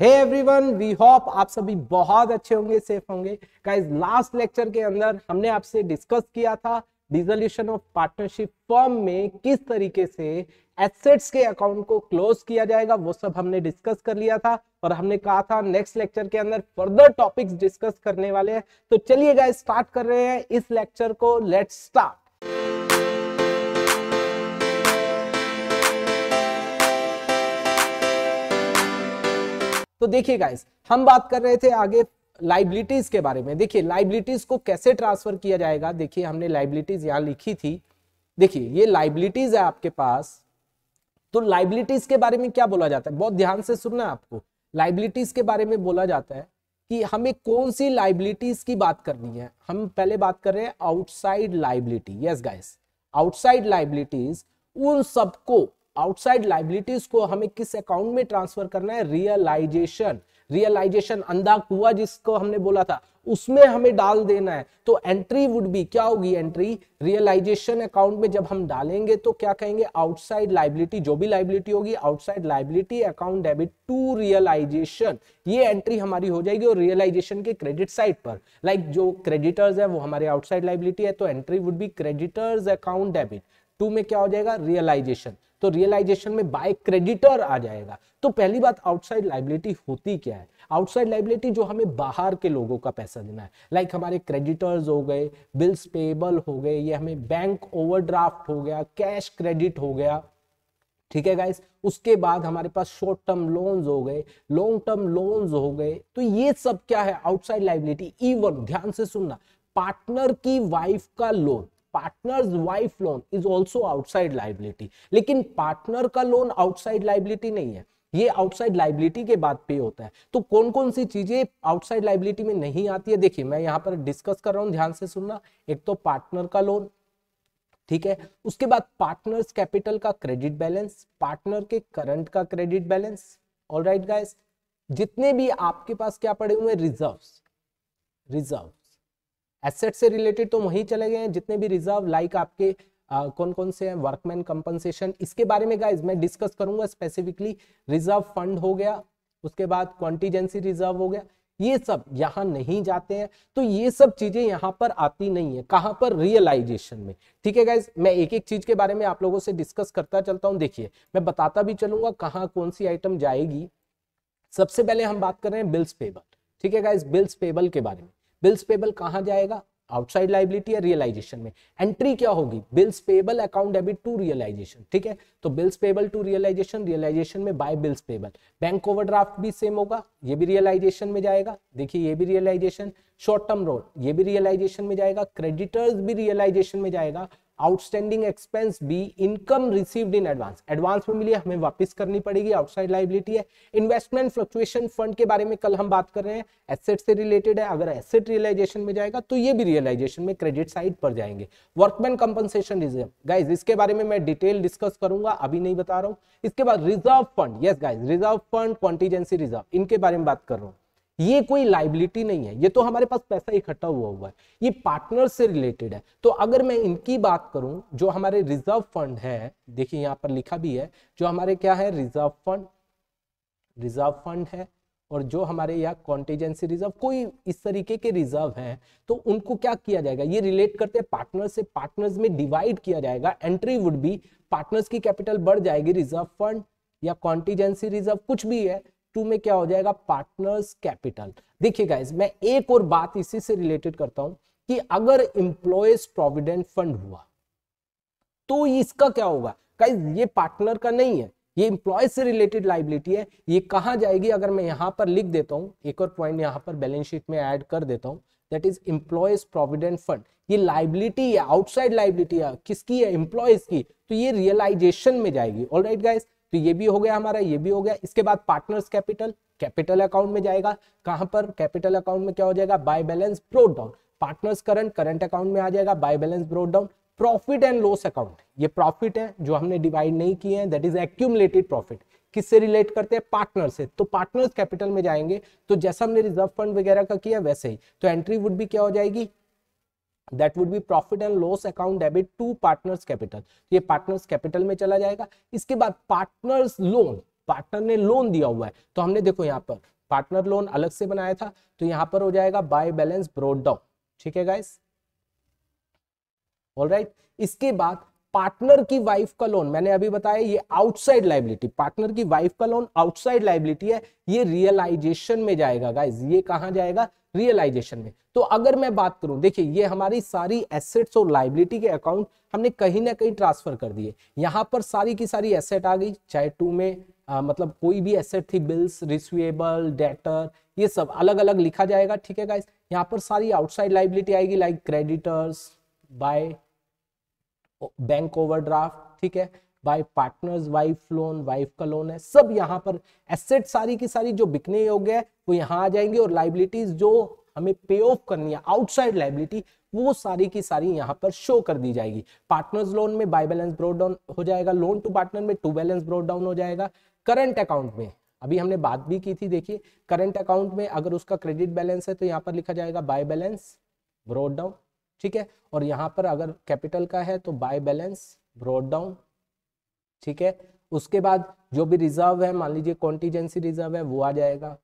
hey everyone we hope आप सभी बहुत अच्छे होंगे सेफ होंगे गाइस लास्ट लेक्चर के अंदर हमने आपसे डिस्कस किया था डिजोल्यूशन ऑफ पार्टनरशिप फॉर्म में किस तरीके से एसेट्स के अकाउंट को क्लोज किया जाएगा वो सब हमने डिस्कस कर लिया था और हमने कहा था नेक्स्ट लेक्चर के अंदर फर्दर टॉपिक्स डिस्कस करने वाले हैं तो चलिए गाइस स्टार्ट कर रहे हैं इस लेक्चर को लेट्स स्टार्ट तो देखिए गाइस हम बात कर रहे थे आगे लाइबिलिटीज के बारे में देखिए लाइबिलिटीज को कैसे ट्रांसफर किया जाएगा देखिए हमने लाइबिलिटीज यहाँ लिखी थी देखिए ये लाइबिलिटीज है आपके पास तो लाइबिलिटीज के बारे में क्या बोला जाता है बहुत ध्यान से सुनना आपको लाइबिलिटीज के बारे में बोला जाता है कि हमें कौन सी लाइबिलिटीज की बात करनी है हम पहले बात कर रहे हैं outside liability yes guys outside liabilities उन सबको आउटसाइड लाइबिलिटीज को हमें किस अकाउंट में ट्रांसफर करना है रियलाइजेशन रियलाइजेशन अंधा कुआ जिसको हमने बोला था उसमें हमें डाल देना है तो एंट्री वुड बी क्या होगी एंट्री रियलाइजेशन अकाउंट में जब हम डालेंगे तो क्या कहेंगे आउटसाइड लाइबिलिटी जो भी लाइबिलिटी होगी outside liability account debit to realization ये एंट्री हमारी हो जाएगी और रियलाइजेशन के क्रेडिट साइड पर लाइक like जो क्रेडिटर्स है वो हमारे आउटसाइड लाइबिलिटी है तो entry would be creditors account debit to में क्या हो जाएगा रियलाइजेशन तो रियलाइजेशन में बाय क्रेडिटर आ जाएगा तो पहली बात आउटसाइड लाइबिलिटी होती क्या है आउटसाइड लाइबिलिटी जो हमें बाहर के लोगों का पैसा देना है लाइक हमारे क्रेडिटर्स हो गए बिल्स पेबल हो गए ये हमें बैंक ओवरड्राफ्ट हो गया कैश क्रेडिट हो गया ठीक है गाइस उसके बाद हमारे पास शॉर्ट टर्म लोन्स हो गए लॉन्ग टर्म लोन्स हो गए तो ये सब क्या है आउटसाइड लाइबिलिटी इवन ध्यान से सुनना पार्टनर की वाइफ का loan partners wife loan is also outside liability लेकिन पार्टनर का लोन आउटसाइड लाइबिलिटी नहीं है ये आउटसाइड लाइबिलिटी के बाद पे होता है तो कौन कौन सी चीजें आउटसाइड लाइबिलिटी में नहीं आती है देखिए मैं यहां पर डिस्कस कर रहा हूं ध्यान से सुनना एक तो पार्टनर का लोन ठीक है उसके बाद पार्टनर्स कैपिटल का क्रेडिट बैलेंस पार्टनर के करंट का credit balance all right guys जितने भी आपके पास क्या पड़े हुए रिजर्व रिजर्व एसेट से रिलेटेड तो वहीं चले गए हैं जितने भी रिजर्व लाइक आपके आ, कौन कौन से हैं वर्कमैन कंपनसेशन इसके बारे में गाइज मैं डिस्कस करूंगा स्पेसिफिकली रिजर्व फंड हो गया उसके बाद क्वांटीजेंसी रिजर्व हो गया ये सब यहाँ नहीं जाते हैं तो ये सब चीजें यहाँ पर आती नहीं है कहाँ पर रियलाइजेशन में ठीक है गाइज मैं एक एक चीज के बारे में आप लोगों से डिस्कस करता चलता हूँ देखिए मैं बताता भी चलूंगा कहाँ कौन सी आइटम जाएगी सबसे पहले हम बात कर रहे हैं बिल्स पेबल ठीक है गाइज बिल्स पेबल के बारे में बिल्स पेबल कहाँ जाएगा आउटसाइड लाइबिलिटी या रियलाइजेशन में एंट्री क्या होगी bills payable account debit to realization ठीक है तो bills payable to realization realization में by bills payable bank overdraft भी सेम होगा ये भी रियलाइजेशन में जाएगा देखिए ये भी रियलाइजेशन शॉर्ट टर्म लोन ये भी रियलाइजेशन में जाएगा क्रेडिटर्स भी रियलाइजेशन में जाएगा outstanding expense B income received in advance advance में मिली हमें वापस करनी पड़ेगी आउटसाइड लाइबिलिटी है इन्वेस्टमेंट फ्लक्चुएशन फंड के बारे में कल हम बात कर रहे हैं एसेट से रिलेटेड है अगर एसेट रियलाइजेशन में जाएगा तो ये भी रियलाइजेशन में क्रेडिट साइड पर जाएंगे वर्कमैन कंपनसेशन रिजर्व गाइज इसके बारे में मैं डिटेल डिस्कस करूंगा अभी नहीं बता रहा हूँ इसके बाद reserve fund yes guys reserve fund contingency reserve इनके बारे में बात कर रहा हूँ ये कोई लाइबिलिटी नहीं है ये तो हमारे पास पैसा इकट्ठा हुआ हुआ है ये पार्टनर से रिलेटेड है तो अगर मैं इनकी बात करूं जो हमारे रिजर्व फंड है देखिए यहाँ पर लिखा भी है जो हमारे क्या है रिजर्व फंड रिजर्व फंड है और जो हमारे यहाँ कॉन्टीजेंसी रिजर्व कोई इस तरीके के रिजर्व हैं तो उनको क्या किया जाएगा ये रिलेट करते हैं पार्टनर से पार्टनर्स में डिवाइड किया जाएगा एंट्री वुड बी पार्टनर्स की कैपिटल बढ़ जाएगी रिजर्व फंड या कॉन्टीजेंसी रिजर्व कुछ भी है टू में क्या हो जाएगा पार्टनर्स कैपिटल देखिए गाइज मैं एक और बात इसी से रिलेटेड करता हूं कि अगर इंप्लॉयज प्रोविडेंट फंड हुआ तो इसका क्या होगा गाइज ये पार्टनर का नहीं है ये इंप्लॉय से रिलेटेड लाइबिलिटी है ये कहा जाएगी अगर मैं यहां पर लिख देता हूं एक और पॉइंट यहां पर बैलेंस शीट में ऐड कर देता हूं that is employees provident fund ये लाइबिलिटी है आउटसाइड लाइबिलिटी है किसकी है इंप्लॉयज की तो ये रियलाइजेशन में जाएगी ऑलराइट राइट गाइज तो ये भी हो गया हमारा ये भी हो गया इसके बाद पार्टनर्स कैपिटल कैपिटल अकाउंट में जाएगा कहां पर कैपिटल अकाउंट में क्या हो जाएगा by balance brought down partners current current account में आ जाएगा by balance brought down profit and loss account ये प्रॉफिट है जो हमने डिवाइड नहीं किए हैं दैट इज एक्यूमलेटेड प्रॉफिट किससे रिलेट करते हैं पार्टनर से तो पार्टनर्स कैपिटल में जाएंगे तो जैसा हमने रिजर्व फंड वगैरह का किया वैसे ही तो एंट्री वुड भी क्या हो जाएगी that would be profit and loss account debit to partners capital ये पार्टनर्स कैपिटल में चला जाएगा इसके बाद पार्टनर्स लोन पार्टनर ने लोन दिया हुआ है तो हमने देखो यहाँ पर पार्टनर लोन अलग से बनाया था तो यहाँ पर हो जाएगा बाय बैलेंस ब्रोड डाउन ठीक है गाइस ऑल राइट इसके बाद पार्टनर की वाइफ का लोन मैंने अभी बताया ये आउटसाइड लाइबिलिटी पार्टनर की वाइफ का लोन आउटसाइड लाइबिलिटी है ये रियलाइजेशन में जाएगा गाइज ये कहा जाएगा रियलाइजेशन में तो अगर मैं बात करूं देखिए ये हमारी सारी एसेट्स और लाइबिलिटी के अकाउंट हमने कहीं ना कहीं ट्रांसफर कर दिए यहाँ पर सारी की सारी एसेट आ गई चाहे टू में आ, मतलब कोई भी एसेट थी बिल्स रिसीवेबल डेटर ये सब अलग अलग लिखा जाएगा ठीक है गाइस यहाँ पर सारी आउटसाइड लाइबिलिटी आएगी like creditors by bank over ठीक है by partners wife loan wife का लोन है सब यहाँ पर एसेट सारी की सारी जो बिकने योग्य है वो यहाँ आ जाएंगे और लाइबिलिटीज जो हमें पे ऑफ करनी है आउटसाइड लाइबिलिटी वो सारी की सारी यहाँ पर शो कर दी जाएगी पार्टनर्स लोन में बाई बैलेंस ब्रोड डाउन हो जाएगा लोन टू पार्टनर में टू बैलेंस ब्रोड डाउन हो जाएगा करंट अकाउंट में अभी हमने बात भी की थी देखिए करंट अकाउंट में अगर उसका क्रेडिट बैलेंस है तो यहाँ पर लिखा जाएगा बाय बैलेंस ब्रोड डाउन ठीक है और यहाँ पर अगर कैपिटल का है तो बाय बैलेंस ब्रोड डाउन ठीक है उसके बाद जो भी रिजर्व है मान लीजिए कॉन्टीजेंसी रिजर्व है वो आ जाएगा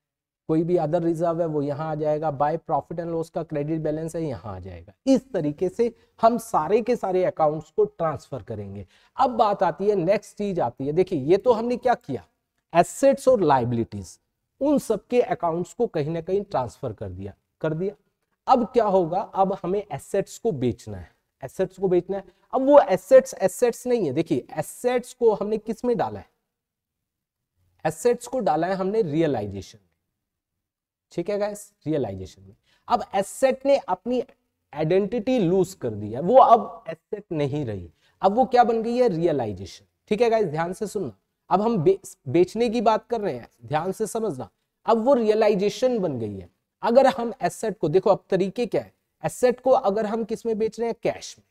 कोई भी अदर रिजर्व है वो यहाँ आ जाएगा बाय प्रॉफिट एंड लॉस का क्रेडिट बैलेंस है यहाँ आ जाएगा इस तरीके से हम सारे के सारे अकाउंट्स को ट्रांसफर करेंगे अब बात आती है नेक्स्ट चीज आती है देखिए ये तो हमने क्या किया एसेट्स और लाइबिलिटीज उन सबके अकाउंट्स को कहीं ना कहीं ट्रांसफर कर दिया कर दिया अब क्या होगा अब हमें एसेट्स को बेचना है एसेट्स को बेचना है अब वो एसेट्स एसेट्स नहीं है देखिए एसेट्स को हमने किस में डाला है एसेट्स को डाला है हमने रियलाइजेशन में ठीक है गाइस रियलाइजेशन में अब एसेट ने अपनी आइडेंटिटी लूज कर दी है वो अब एसेट नहीं रही अब वो क्या बन गई है रियलाइजेशन ठीक है गाइस ध्यान से सुनना अब हम बे, बेचने की बात कर रहे हैं ध्यान से समझना अब वो रियलाइजेशन बन गई है अगर हम एसेट को देखो अब तरीके क्या है एसेट को अगर हम किस में बेच रहे हैं कैश में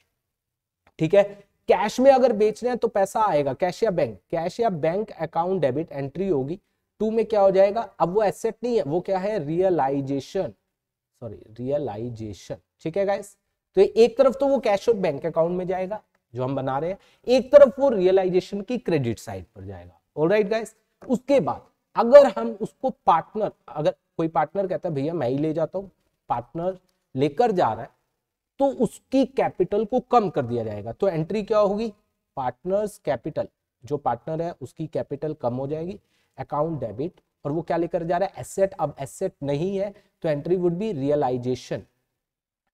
ठीक है कैश में अगर बेच रहे हैं तो पैसा आएगा कैश या बैंक कैश या बैंक अकाउंट डेबिट एंट्री होगी टू में क्या हो जाएगा अब वो एसेट नहीं है वो क्या है रियलाइजेशन सॉरी रियलाइजेशन ठीक है गाइस तो एक तरफ तो वो कैश और बैंक अकाउंट में जाएगा जो हम बना रहे हैं एक तरफ वो रियलाइजेशन की क्रेडिट साइड पर जाएगा ऑलराइट गाइस उसके बाद अगर हम उसको पार्टनर अगर कोई पार्टनर कहता है भैया मैं ही ले जाता हूँ पार्टनर लेकर जा रहा है तो उसकी कैपिटल को कम कर दिया जाएगा तो एंट्री क्या होगी पार्टनर्स कैपिटल जो पार्टनर है उसकी कैपिटल कम हो जाएगी अकाउंट डेबिट और वो क्या लेकर जा रहा है एसेट अब एसेट नहीं है तो एंट्री वुड बी रियलाइजेशन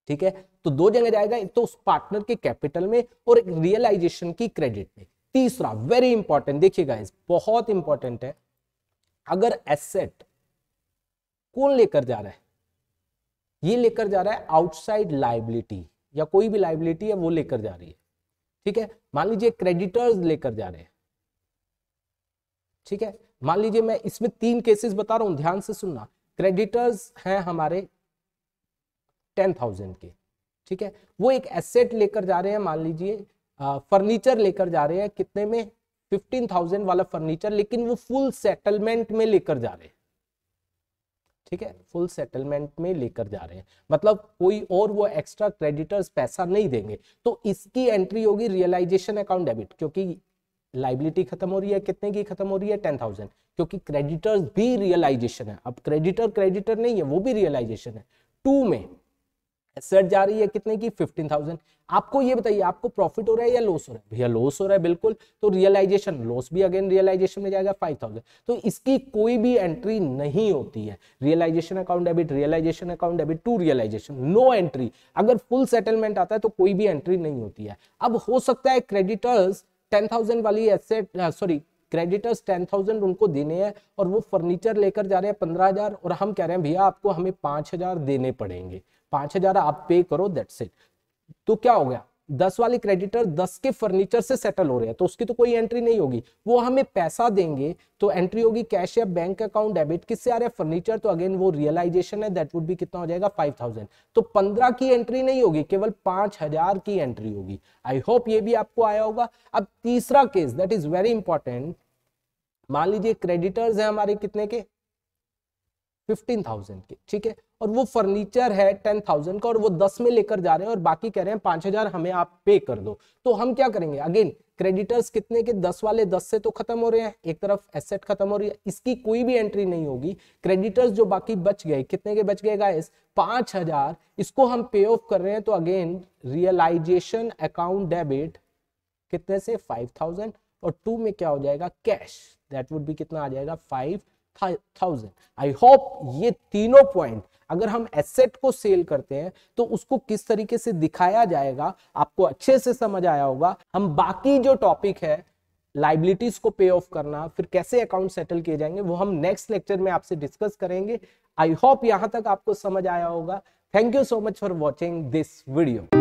ठीक है तो दो जगह जाएगा एक तो उस पार्टनर के कैपिटल में और एक रियलाइजेशन की क्रेडिट में तीसरा वेरी इंपॉर्टेंट देखिएगा इस बहुत इंपॉर्टेंट है अगर एसेट कौन लेकर जा रहा है ये लेकर जा रहा है आउटसाइड लाइबिलिटी या कोई भी लाइबिलिटी है वो लेकर जा रही है ठीक है मान लीजिए क्रेडिटर्स लेकर जा रहे हैं ठीक है मान लीजिए मैं इसमें तीन केसेस बता रहा हूं ध्यान से सुनना क्रेडिटर्स हैं हमारे टेन थाउजेंड के ठीक है वो एक एसेट लेकर जा रहे हैं मान लीजिए फर्नीचर लेकर जा रहे हैं कितने में फिफ्टीन थाउजेंड वाला फर्नीचर लेकिन वो फुल सेटलमेंट में लेकर जा रहे हैं ठीक है फुल सेटलमेंट में लेकर जा रहे हैं मतलब कोई और वो एक्स्ट्रा क्रेडिटर्स पैसा नहीं देंगे तो इसकी एंट्री होगी रियलाइजेशन अकाउंट डेबिट क्योंकि लाइबिलिटी खत्म हो रही है कितने की खत्म हो रही है टेन थाउजेंड क्योंकि क्रेडिटर्स भी रियलाइजेशन है अब क्रेडिटर क्रेडिटर नहीं है वो भी रियलाइजेशन है टू में एसेट जा रही है कितने की फिफ्टीन थाउजेंड आपको ये बताइए आपको प्रॉफिट हो रहा है या लॉस हो रहा है भैया लॉस हो रहा है बिल्कुल तो रियलाइजेशन लॉस भी अगेन रियलाइजेशन में जाएगा फाइव थाउजेंड तो इसकी कोई भी एंट्री नहीं होती है realization account debit realization account debit to realization no entry अगर फुल सेटलमेंट आता है तो कोई भी एंट्री नहीं होती है अब हो सकता है क्रेडिटर्स टेन थाउजेंड वाली asset sorry creditors ten thousand उनको देने हैं और वो फर्नीचर लेकर जा रहे हैं पंद्रह हजार और हम कह रहे हैं भैया आपको हमें पांच हजार देने पड़ेंगे पांच हजार आप पे करो दैट्स इट तो क्या हो गया दस वाले क्रेडिटर दस के फर्नीचर से सेटल हो रहे हैं तो उसकी तो कोई एंट्री नहीं होगी वो हमें पैसा देंगे तो एंट्री होगी कैश या बैंक अकाउंट डेबिट किससे आ रहा है फर्नीचर तो अगेन वो रियलाइजेशन है दैट वुड बी कितना हो जाएगा फाइव थाउजेंड तो पंद्रह की एंट्री नहीं होगी केवल पांच हजार की एंट्री होगी आई होप ये भी आपको आया होगा अब तीसरा case that is very important मान लीजिए क्रेडिटर्स है हमारे कितने के फिफ्टीन थाउजेंड के ठीक है और वो फर्नीचर है टेन थाउजेंड का और वो दस में लेकर जा रहे हैं और बाकी कह रहे हैं पांच हजार हमें आप पे कर दो तो हम क्या करेंगे अगेन क्रेडिटर्स कितने के दस वाले दस से तो खत्म हो रहे हैं एक तरफ एसेट खत्म हो रही है इसकी कोई भी एंट्री नहीं होगी क्रेडिटर्स जो बाकी बच गए कितने के बच गए गाइस पांच हजार इसको हम पे ऑफ कर रहे हैं तो अगेन रियलाइजेशन अकाउंट डेबिट कितने से फाइव थाउजेंड और टू में क्या हो जाएगा कैश दैट वुड भी कितना आ जाएगा फाइव थाउजेंड आई होप ये तीनों पॉइंट अगर हम एसेट को सेल करते हैं तो उसको किस तरीके से दिखाया जाएगा आपको अच्छे से समझ आया होगा हम बाकी जो टॉपिक है लाइबिलिटीज को पे ऑफ करना फिर कैसे अकाउंट सेटल किए जाएंगे वो हम नेक्स्ट लेक्चर में आपसे डिस्कस करेंगे आई होप यहां तक आपको समझ आया होगा thank you so much for watching this video